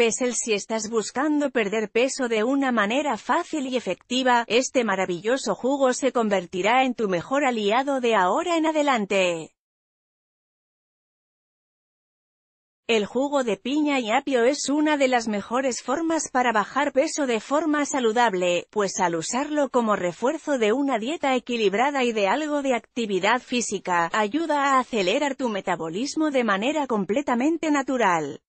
Pesel si estás buscando perder peso de una manera fácil y efectiva, este maravilloso jugo se convertirá en tu mejor aliado de ahora en adelante. El jugo de piña y apio es una de las mejores formas para bajar peso de forma saludable, pues al usarlo como refuerzo de una dieta equilibrada y de algo de actividad física, ayuda a acelerar tu metabolismo de manera completamente natural.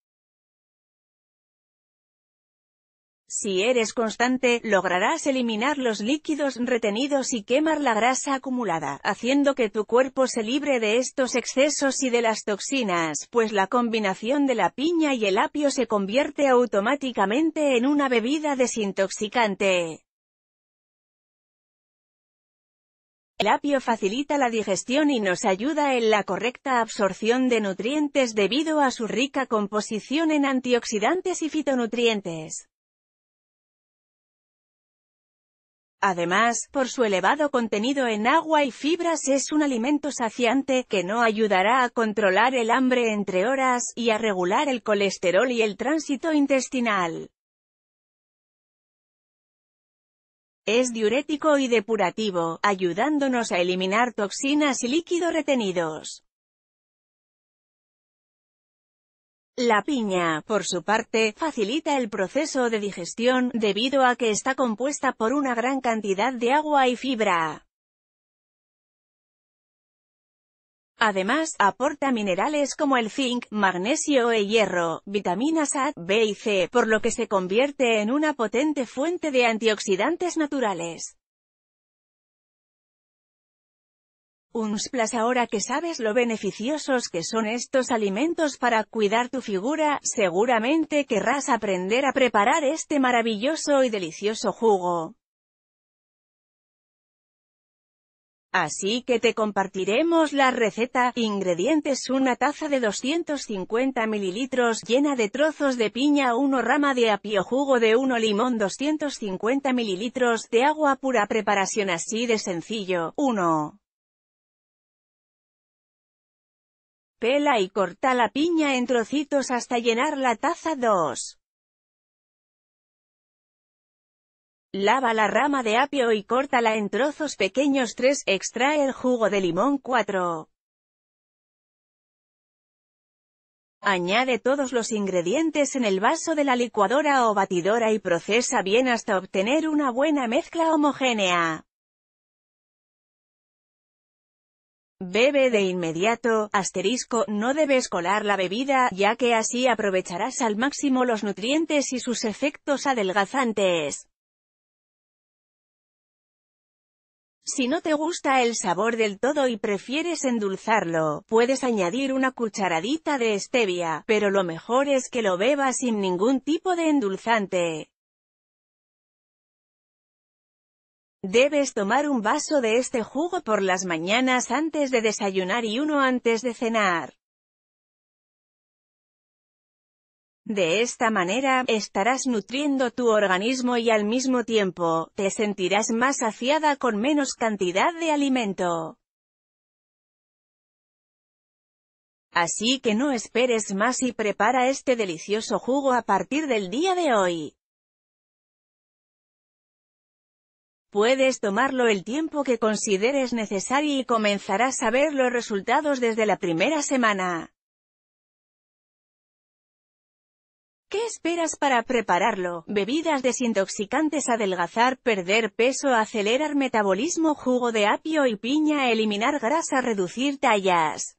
Si eres constante, lograrás eliminar los líquidos retenidos y quemar la grasa acumulada, haciendo que tu cuerpo se libre de estos excesos y de las toxinas, pues la combinación de la piña y el apio se convierte automáticamente en una bebida desintoxicante. El apio facilita la digestión y nos ayuda en la correcta absorción de nutrientes debido a su rica composición en antioxidantes y fitonutrientes. Además, por su elevado contenido en agua y fibras es un alimento saciante, que no ayudará a controlar el hambre entre horas, y a regular el colesterol y el tránsito intestinal. Es diurético y depurativo, ayudándonos a eliminar toxinas y líquidos retenidos. La piña, por su parte, facilita el proceso de digestión, debido a que está compuesta por una gran cantidad de agua y fibra. Además, aporta minerales como el zinc, magnesio e hierro, vitaminas A, B y C, por lo que se convierte en una potente fuente de antioxidantes naturales. Unsplash ahora que sabes lo beneficiosos que son estos alimentos para cuidar tu figura, seguramente querrás aprender a preparar este maravilloso y delicioso jugo. Así que te compartiremos la receta, ingredientes una taza de 250 ml llena de trozos de piña 1 rama de apio jugo de 1 limón 250 ml de agua pura preparación así de sencillo, 1. Pela y corta la piña en trocitos hasta llenar la taza 2. Lava la rama de apio y córtala en trozos pequeños 3. Extrae el jugo de limón 4. Añade todos los ingredientes en el vaso de la licuadora o batidora y procesa bien hasta obtener una buena mezcla homogénea. Bebe de inmediato, asterisco, no debes colar la bebida, ya que así aprovecharás al máximo los nutrientes y sus efectos adelgazantes. Si no te gusta el sabor del todo y prefieres endulzarlo, puedes añadir una cucharadita de stevia, pero lo mejor es que lo bebas sin ningún tipo de endulzante. Debes tomar un vaso de este jugo por las mañanas antes de desayunar y uno antes de cenar. De esta manera, estarás nutriendo tu organismo y al mismo tiempo, te sentirás más saciada con menos cantidad de alimento. Así que no esperes más y prepara este delicioso jugo a partir del día de hoy. Puedes tomarlo el tiempo que consideres necesario y comenzarás a ver los resultados desde la primera semana. ¿Qué esperas para prepararlo? Bebidas desintoxicantes adelgazar, perder peso, acelerar metabolismo, jugo de apio y piña, eliminar grasa, reducir tallas.